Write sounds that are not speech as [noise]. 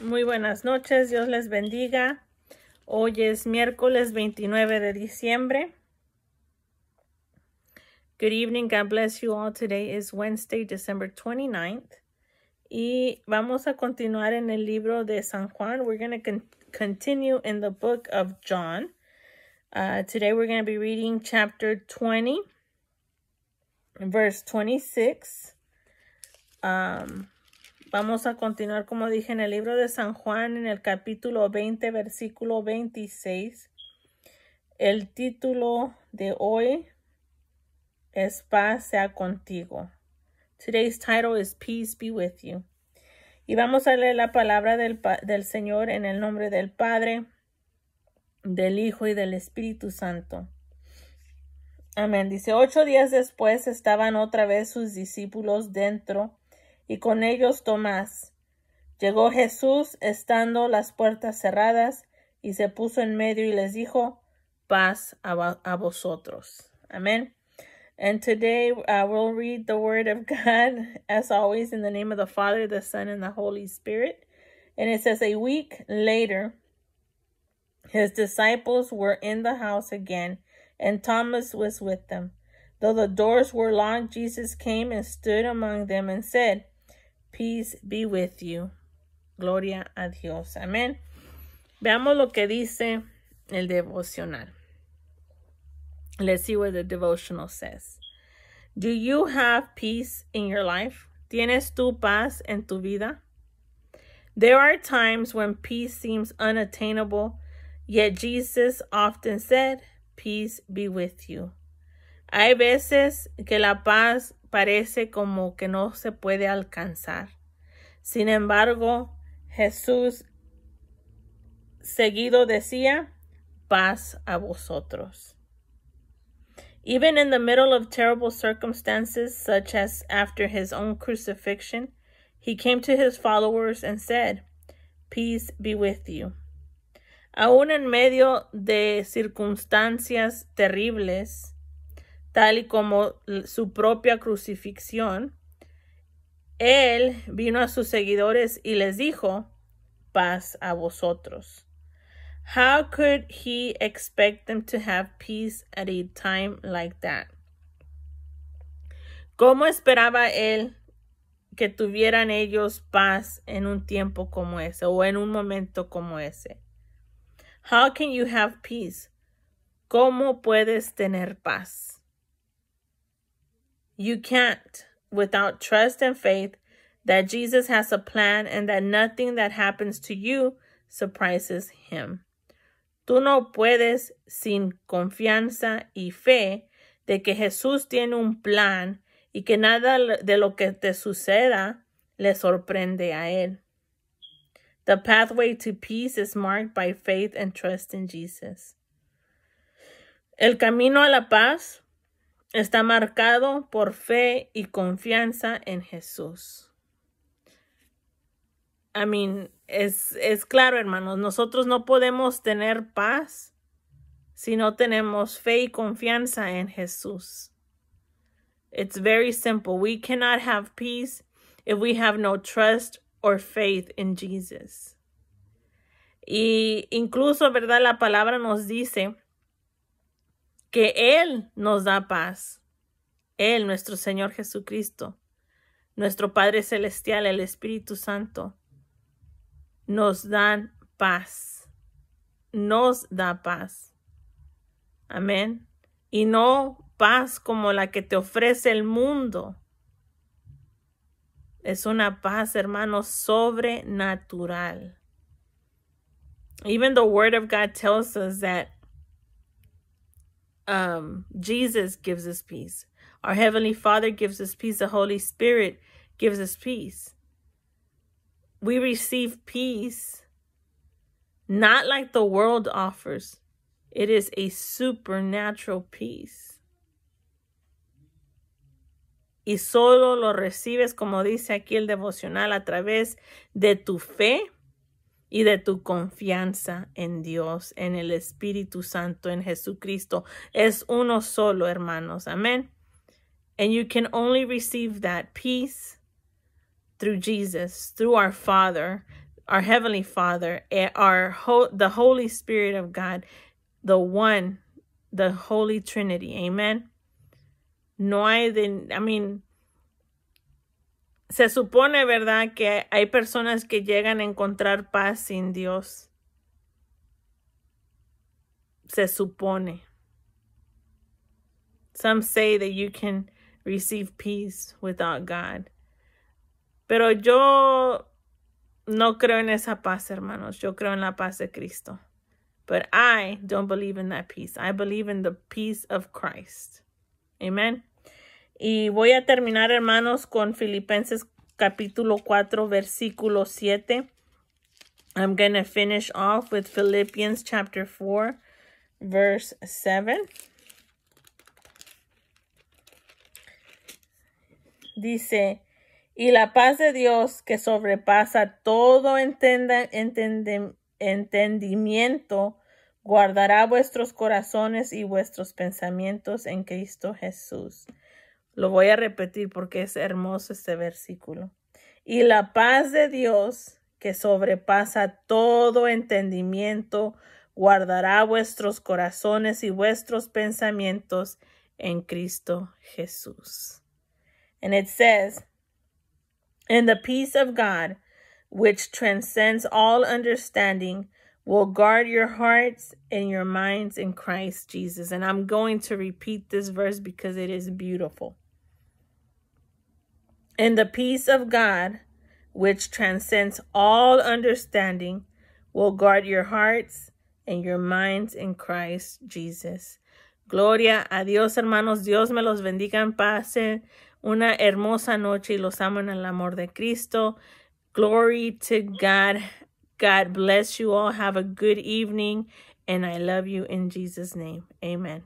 Muy buenas noches, Dios les bendiga. Hoy es miércoles 29 de diciembre. Good evening, God bless you all. Today is Wednesday, December 29th. Y vamos a continuar en el libro de San Juan. We're going to continue in the book of John. Uh, today we're going to be reading chapter 20, verse 26. Um, Vamos a continuar, como dije, en el libro de San Juan, en el capítulo 20, versículo 26. El título de hoy es Paz sea contigo. Today's title is Peace be with you. Y vamos a leer la palabra del, del Señor en el nombre del Padre, del Hijo y del Espíritu Santo. Amén. Dice, ocho días después estaban otra vez sus discípulos dentro y con ellos Tomás. Llegó Jesús estando las puertas cerradas y se puso en medio y les dijo, paz a, a vosotros. Amén. And today uh, we'll read the word of God, [laughs] as always, in the name of the Father, the Son, and the Holy Spirit. And it says, A week later, his disciples were in the house again, and Thomas was with them. Though the doors were locked, Jesus came and stood among them and said, Peace be with you. Gloria a Dios. Amén. Veamos lo que dice el devocional. Let's see what the devotional says. Do you have peace in your life? ¿Tienes tu paz en tu vida? There are times when peace seems unattainable, yet Jesus often said, Peace be with you. Hay veces que la paz parece como que no se puede alcanzar. Sin embargo, Jesús seguido decía, paz a vosotros. Even in the middle of terrible circumstances, such as after his own crucifixion, he came to his followers and said, Peace be with you. Aún en medio de circunstancias terribles, tal y como su propia crucifixión, él vino a sus seguidores y les dijo, paz a vosotros. How could he expect them to have peace at a time like that? ¿Cómo esperaba él que tuvieran ellos paz en un tiempo como ese o en un momento como ese? How can you have peace? ¿Cómo puedes tener paz? You can't without trust and faith that Jesus has a plan and that nothing that happens to you surprises him. Tú no puedes sin confianza y fe de que Jesús tiene un plan y que nada de lo que te suceda le sorprende a él. The pathway to peace is marked by faith and trust in Jesus. El camino a la paz está marcado por fe y confianza en Jesús. I mean, es, claro, hermanos, nosotros no podemos tener paz si no tenemos fe y confianza en Jesús. It's very simple. We cannot have peace if we have no trust or faith in Jesus. Y incluso, ¿verdad? La palabra nos dice que Él nos da paz. Él, nuestro Señor Jesucristo, nuestro Padre Celestial, el Espíritu Santo, nos dan paz. Nos da paz. Amén. Y no paz como la que te ofrece el mundo. Es una paz, hermanos, sobrenatural. Even the Word of God tells us that um, Jesus gives us peace. Our Heavenly Father gives us peace. The Holy Spirit gives us peace. We receive peace, not like the world offers. It is a supernatural peace. Y solo lo recibes, como dice aquí el devocional, a través de tu fe y de tu confianza en Dios, en el Espíritu Santo, en Jesucristo. Es uno solo, hermanos. Amén. And you can only receive that peace through Jesus, through our Father, our Heavenly Father, eh, our ho the Holy Spirit of God, the one, the Holy Trinity. Amen. No hay, de, I mean, se supone, ¿verdad?, que hay personas que llegan a encontrar paz sin Dios. Se supone. Some say that you can receive peace without God. Pero yo no creo en esa paz, hermanos. Yo creo en la paz de Cristo. But I don't believe in that peace. I believe in the peace of Christ. Amen. Y voy a terminar, hermanos, con Filipenses capítulo 4, versículo 7. I'm going to finish off with Philippians chapter 4, verse 7. Dice, y la paz de Dios que sobrepasa todo entendimiento, guardará vuestros corazones y vuestros pensamientos en Cristo Jesús. Lo voy a repetir porque es hermoso este versículo. Y la paz de Dios, que sobrepasa todo entendimiento, guardará vuestros corazones y vuestros pensamientos en Cristo Jesús. And it says, And the peace of God, which transcends all understanding, will guard your hearts and your minds in Christ Jesus. And I'm going to repeat this verse because it is beautiful. And the peace of God, which transcends all understanding, will guard your hearts and your minds in Christ Jesus. Gloria a Dios, hermanos. Dios me los bendiga en paz. Una hermosa noche y los amo en el amor de Cristo. Glory to God. God bless you all. Have a good evening. And I love you in Jesus' name. Amen.